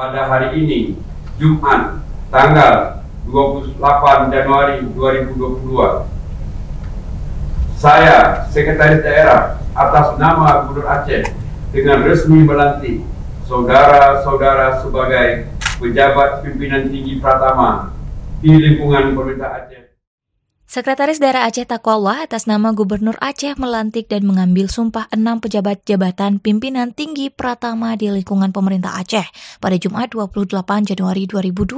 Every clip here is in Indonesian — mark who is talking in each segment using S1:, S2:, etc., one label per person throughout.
S1: pada hari ini, Jumat, tanggal 28 Januari 2022. Saya, Sekretaris Daerah, atas nama Gubernur Aceh, dengan resmi melantik saudara-saudara sebagai pejabat pimpinan tinggi Pratama di lingkungan pemerintah Aceh.
S2: Sekretaris Daerah Aceh Takwawa atas nama Gubernur Aceh melantik dan mengambil sumpah enam pejabat jabatan pimpinan tinggi Pratama di lingkungan pemerintah Aceh pada Jumat 28 Januari 2021.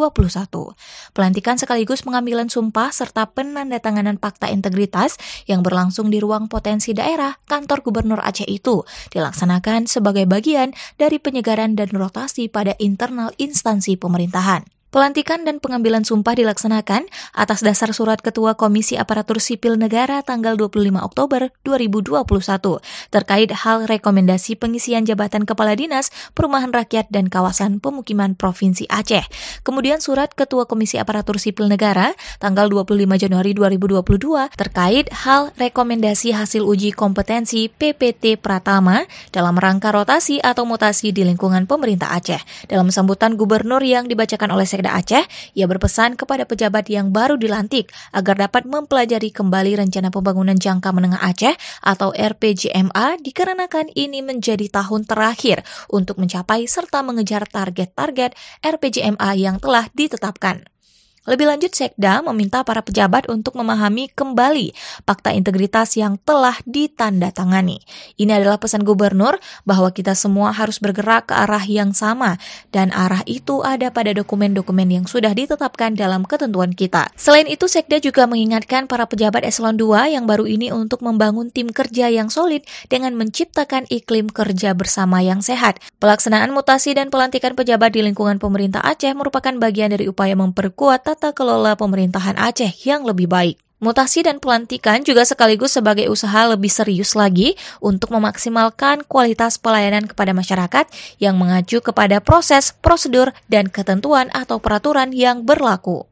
S2: Pelantikan sekaligus pengambilan sumpah serta penandatanganan fakta integritas yang berlangsung di ruang potensi daerah kantor Gubernur Aceh itu dilaksanakan sebagai bagian dari penyegaran dan rotasi pada internal instansi pemerintahan. Pelantikan dan pengambilan sumpah dilaksanakan atas dasar surat Ketua Komisi Aparatur Sipil Negara tanggal 25 Oktober 2021 terkait hal rekomendasi pengisian jabatan Kepala Dinas Perumahan Rakyat dan Kawasan Pemukiman Provinsi Aceh. Kemudian surat Ketua Komisi Aparatur Sipil Negara tanggal 25 Januari 2022 terkait hal rekomendasi hasil uji kompetensi PPT Pratama dalam rangka rotasi atau mutasi di lingkungan pemerintah Aceh. Dalam sambutan gubernur yang dibacakan oleh sekretaris Sekda Aceh, ia berpesan kepada pejabat yang baru dilantik agar dapat mempelajari kembali rencana pembangunan jangka menengah Aceh atau RPJMA dikarenakan ini menjadi tahun terakhir untuk mencapai serta mengejar target-target RPJMA yang telah ditetapkan. Lebih lanjut, Sekda meminta para pejabat untuk memahami kembali fakta integritas yang telah ditandatangani. Ini adalah pesan gubernur bahwa kita semua harus bergerak ke arah yang sama dan arah itu ada pada dokumen-dokumen yang sudah ditetapkan dalam ketentuan kita. Selain itu, Sekda juga mengingatkan para pejabat eselon 2 yang baru ini untuk membangun tim kerja yang solid dengan menciptakan iklim kerja bersama yang sehat. Pelaksanaan mutasi dan pelantikan pejabat di lingkungan pemerintah Aceh merupakan bagian dari upaya memperkuat tata kelola pemerintahan Aceh yang lebih baik. Mutasi dan pelantikan juga sekaligus sebagai usaha lebih serius lagi untuk memaksimalkan kualitas pelayanan kepada masyarakat yang mengacu kepada proses,
S1: prosedur, dan ketentuan atau peraturan yang berlaku.